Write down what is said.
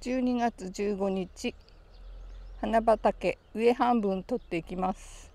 12月15日花畑上半分取っていきます